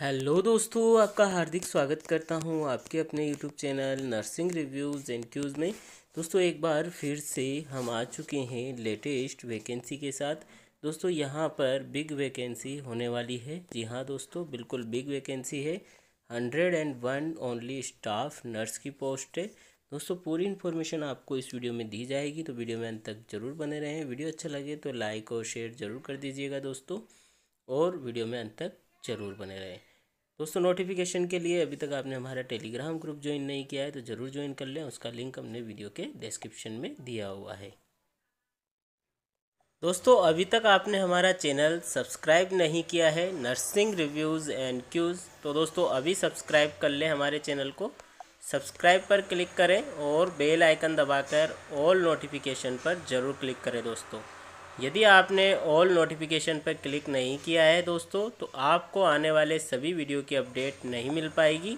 hello दोस्तों आपका हार्दिक स्वागत करता हूं आपके अपने YouTube channel nursing reviews and Qs में दोस्तों एक बार फिर से हम आ चुके हैं लेटेस्ट वैकेंसी के साथ दोस्तों यहां पर बिग वैकेंसी होने वाली है जी हां दोस्तों बिल्कुल बिग वैकेंसी है hundred and one only staff nurse की पोस्ट है दोस्तों पूरी इन्फॉर्मेशन आपको इस वीडियो में दी जाएगी तो वीडियो में अंत तक जरूर बने रहें वीडियो अच्छा लगे तो लाइक और शेयर ज़रूर कर दीजिएगा दोस्तों और वीडियो में अंत तक जरूर बने रहें दोस्तों नोटिफिकेशन के लिए अभी तक आपने हमारा टेलीग्राम ग्रुप ज्वाइन नहीं किया है तो ज़रूर ज्वाइन कर लें उसका लिंक हमने वीडियो के डिस्क्रिप्शन में दिया हुआ है दोस्तों अभी तक आपने हमारा चैनल सब्सक्राइब नहीं किया है नर्सिंग रिव्यूज़ एंड क्यूज़ तो दोस्तों अभी सब्सक्राइब कर लें हमारे चैनल को सब्सक्राइब पर क्लिक करें और बेल आइकन दबाकर ऑल नोटिफिकेशन पर ज़रूर क्लिक करें दोस्तों यदि आपने ऑल नोटिफिकेशन पर क्लिक नहीं किया है दोस्तों तो आपको आने वाले सभी वीडियो की अपडेट नहीं मिल पाएगी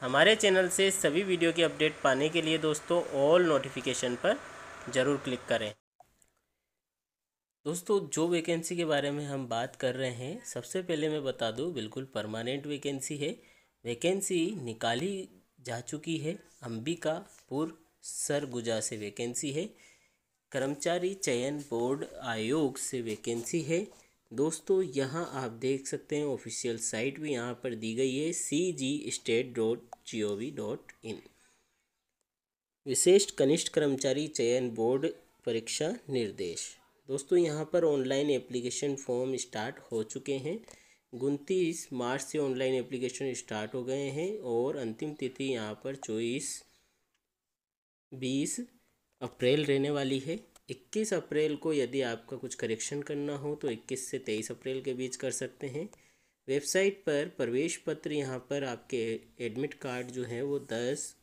हमारे चैनल से सभी वीडियो की अपडेट पाने के लिए दोस्तों ऑल नोटिफिकेशन पर ज़रूर क्लिक करें दोस्तों जो वैकेंसी के बारे में हम बात कर रहे हैं सबसे पहले मैं बता दूं बिल्कुल परमानेंट वैकेंसी है वैकेंसी निकाली जा चुकी है अंबिकापुर सरगुजा से वैकेंसी है कर्मचारी चयन बोर्ड आयोग से वैकेंसी है दोस्तों यहाँ आप देख सकते हैं ऑफिशियल साइट भी यहाँ पर दी गई है C G state dot G O V dot in विशिष्ट कनिष्ठ कर्मचारी चयन बोर्ड परीक्षा निर्देश दोस्तों यहाँ पर ऑनलाइन एप्लीकेशन फॉर्म स्टार्ट हो चुके हैं उनतीस मार्च से ऑनलाइन एप्लीकेशन स्टार्ट हो गए हैं और अंतिम तिथि यहाँ पर चौबीस बीस अप्रैल रहने वाली है इक्कीस अप्रैल को यदि आपका कुछ करेक्शन करना हो तो इक्कीस से तेईस अप्रैल के बीच कर सकते हैं वेबसाइट पर प्रवेश पत्र यहाँ पर आपके एडमिट कार्ड जो है वो दस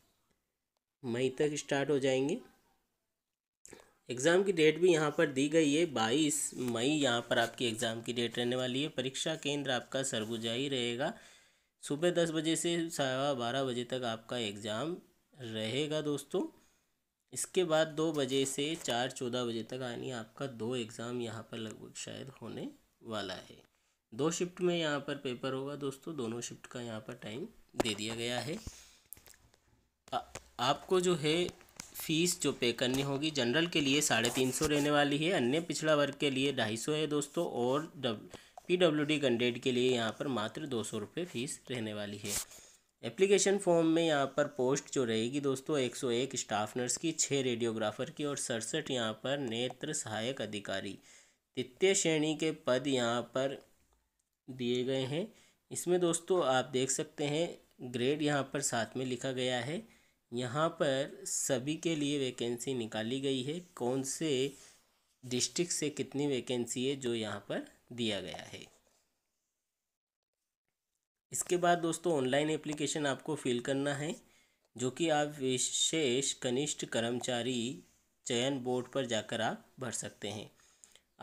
मई तक स्टार्ट हो जाएंगे एग्ज़ाम की डेट भी यहाँ पर दी गई है बाईस मई यहाँ पर आपकी एग्ज़ाम की डेट रहने वाली है परीक्षा केंद्र आपका सरगुजा ही रहेगा सुबह दस बजे से सवा बारह बजे तक आपका एग्ज़ाम रहेगा दोस्तों इसके बाद दो बजे से चार चौदह बजे तक यानी आपका दो एग्ज़ाम यहाँ पर लगभग शायद होने वाला है दो शिफ्ट में यहाँ पर पेपर होगा दोस्तों दोनों शिफ्ट का यहाँ पर टाइम दे दिया गया है आ, आपको जो है फीस जो पे करनी होगी जनरल के लिए साढ़े तीन सौ रहने वाली है अन्य पिछड़ा वर्ग के लिए ढाई सौ है दोस्तों और पी डब्ल्यू डी कैंडिडेट के लिए यहाँ पर मात्र दो सौ रुपये फीस रहने वाली है एप्लीकेशन फॉर्म में यहाँ पर पोस्ट जो रहेगी दोस्तों एक सौ एक स्टाफ नर्स की छः रेडियोग्राफर की और सड़सठ यहाँ पर नेत्र सहायक अधिकारी तृतीय श्रेणी के पद यहाँ पर दिए गए हैं इसमें दोस्तों आप देख सकते हैं ग्रेड यहाँ पर साथ में लिखा गया है यहाँ पर सभी के लिए वैकेंसी निकाली गई है कौन से डिस्ट्रिक्ट से कितनी वैकेंसी है जो यहाँ पर दिया गया है इसके बाद दोस्तों ऑनलाइन एप्लीकेशन आपको फिल करना है जो कि आप विशेष कनिष्ठ कर्मचारी चयन बोर्ड पर जाकर आप भर सकते हैं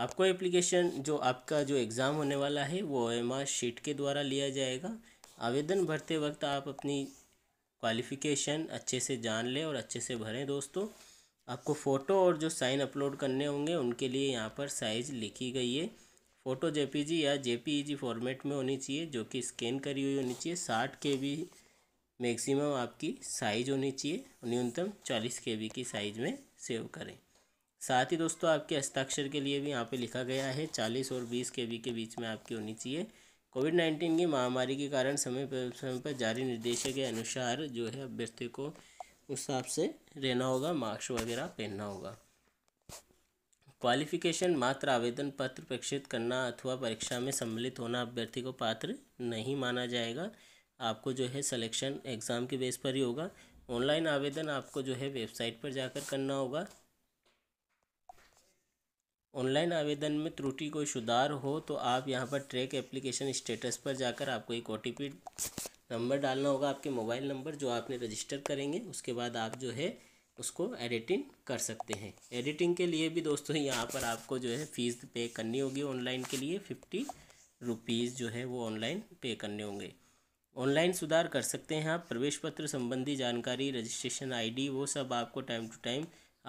आपको एप्लीकेशन जो आपका जो एग्ज़ाम होने वाला है वो एम शीट के द्वारा लिया जाएगा आवेदन भरते वक्त आप अपनी क्वालिफ़िकेशन अच्छे से जान लें और अच्छे से भरें दोस्तों आपको फ़ोटो और जो साइन अपलोड करने होंगे उनके लिए यहाँ पर साइज़ लिखी गई है फ़ोटो जेपीजी या जेपीईजी फॉर्मेट में होनी चाहिए जो कि स्कैन करी हुई होनी चाहिए साठ के बी मैक्सिमम आपकी साइज़ होनी चाहिए न्यूनतम चालीस के बी की साइज़ में सेव करें साथ ही दोस्तों आपके हस्ताक्षर के लिए भी यहाँ पे लिखा गया है चालीस और बीस के बी के बीच में आपकी होनी चाहिए कोविड नाइन्टीन की महामारी के कारण समय पर समय पर जारी निर्देशों के अनुसार जो है अभ्यर्थी को उस हिसाब से रहना होगा मास्क वगैरह पहनना होगा क्वालिफिकेशन मात्र आवेदन पत्र प्रेक्षित करना अथवा परीक्षा में सम्मिलित होना अभ्यर्थी को पात्र नहीं माना जाएगा आपको जो है सिलेक्शन एग्ज़ाम के बेस पर ही होगा ऑनलाइन आवेदन आपको जो है वेबसाइट पर जाकर करना होगा ऑनलाइन आवेदन में त्रुटि कोई सुधार हो तो आप यहाँ पर ट्रैक एप्लीकेशन स्टेटस पर जाकर आपको एक ओ नंबर डालना होगा आपके मोबाइल नंबर जो आपने रजिस्टर करेंगे उसके बाद आप जो है उसको एडिटिंग कर सकते हैं एडिटिंग के लिए भी दोस्तों यहाँ पर आपको जो है फ़ीस पे करनी होगी ऑनलाइन के लिए फिफ्टी रुपीज़ जो है वो ऑनलाइन पे करने होंगे ऑनलाइन सुधार कर सकते हैं आप प्रवेश पत्र संबंधी जानकारी रजिस्ट्रेशन आईडी वो सब आपको टाइम टू टाइम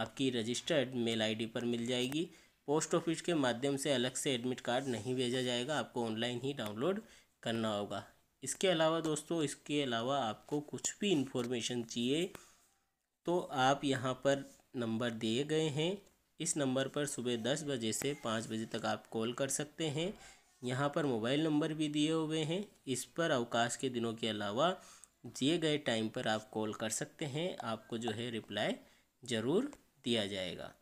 आपकी रजिस्टर्ड मेल आईडी पर मिल जाएगी पोस्ट ऑफिस के माध्यम से अलग से एडमिट कार्ड नहीं भेजा जाएगा आपको ऑनलाइन ही डाउनलोड करना होगा इसके अलावा दोस्तों इसके अलावा आपको कुछ भी इन्फॉर्मेशन चाहिए तो आप यहाँ पर नंबर दिए गए हैं इस नंबर पर सुबह दस बजे से पाँच बजे तक आप कॉल कर सकते हैं यहाँ पर मोबाइल नंबर भी दिए हुए हैं इस पर अवकाश के दिनों के अलावा दिए गए टाइम पर आप कॉल कर सकते हैं आपको जो है रिप्लाई ज़रूर दिया जाएगा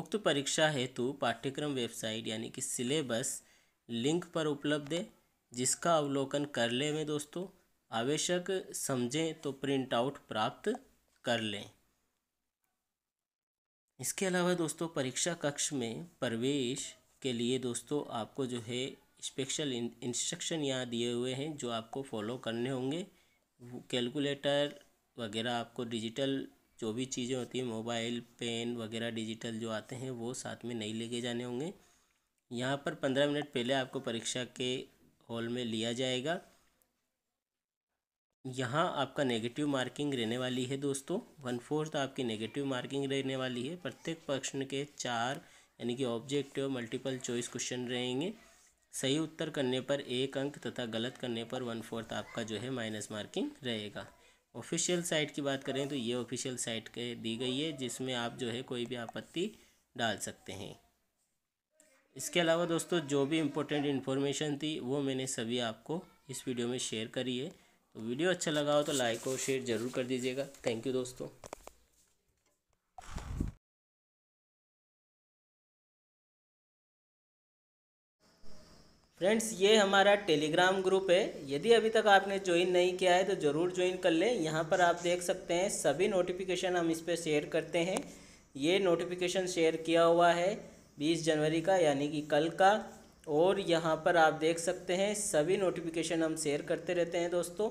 उक्त परीक्षा हेतु पाठ्यक्रम वेबसाइट यानी कि सिलेबस लिंक पर उपलब्ध है जिसका अवलोकन कर ले में दोस्तों आवश्यक समझें तो प्रिंट आउट प्राप्त कर लें इसके अलावा दोस्तों परीक्षा कक्ष में प्रवेश के लिए दोस्तों आपको जो है स्पेशल इंस्ट्रक्शन यहाँ दिए हुए हैं जो आपको फॉलो करने होंगे कैलकुलेटर वगैरह आपको डिजिटल जो भी चीज़ें होती हैं मोबाइल पेन वगैरह डिजिटल जो आते हैं वो साथ में नहीं लेके जाने होंगे यहाँ पर पंद्रह मिनट पहले आपको परीक्षा के हॉल में लिया जाएगा यहाँ आपका नेगेटिव मार्किंग रहने वाली है दोस्तों वन फोर्थ आपकी नेगेटिव मार्किंग रहने वाली है प्रत्येक प्रश्न के चार यानी कि ऑब्जेक्टिव मल्टीपल चॉइस क्वेश्चन रहेंगे सही उत्तर करने पर एक अंक तथा गलत करने पर वन फोर्थ आपका जो है माइनस मार्किंग रहेगा ऑफिशियल साइट की बात करें तो ये ऑफिशियल साइट के दी गई है जिसमें आप जो है कोई भी आपत्ति डाल सकते हैं इसके अलावा दोस्तों जो भी इम्पोर्टेंट इन्फॉर्मेशन थी वो मैंने सभी आपको इस वीडियो में शेयर करी है तो वीडियो अच्छा लगा हो तो लाइक और शेयर ज़रूर कर दीजिएगा थैंक यू दोस्तों फ्रेंड्स ये हमारा टेलीग्राम ग्रुप है यदि अभी तक आपने ज्वाइन नहीं किया है तो ज़रूर ज्वाइन कर लें यहाँ पर आप देख सकते हैं सभी नोटिफिकेशन हम इस पर शेयर करते हैं ये नोटिफिकेशन शेयर किया हुआ है बीस जनवरी का यानी कि कल का और यहाँ पर आप देख सकते हैं सभी नोटिफिकेशन हम शेयर करते रहते हैं दोस्तों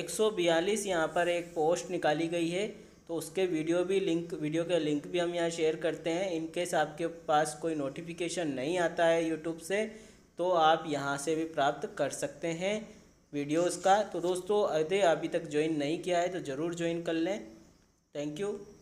एक सौ बयालीस यहाँ पर एक पोस्ट निकाली गई है तो उसके वीडियो भी लिंक वीडियो के लिंक भी हम यहाँ शेयर करते हैं इनकेस आपके पास कोई नोटिफिकेशन नहीं आता है यूट्यूब से तो आप यहाँ से भी प्राप्त कर सकते हैं वीडियोस का तो दोस्तों यदि अभी तक ज्वाइन नहीं किया है तो ज़रूर ज्वाइन कर लें थैंक यू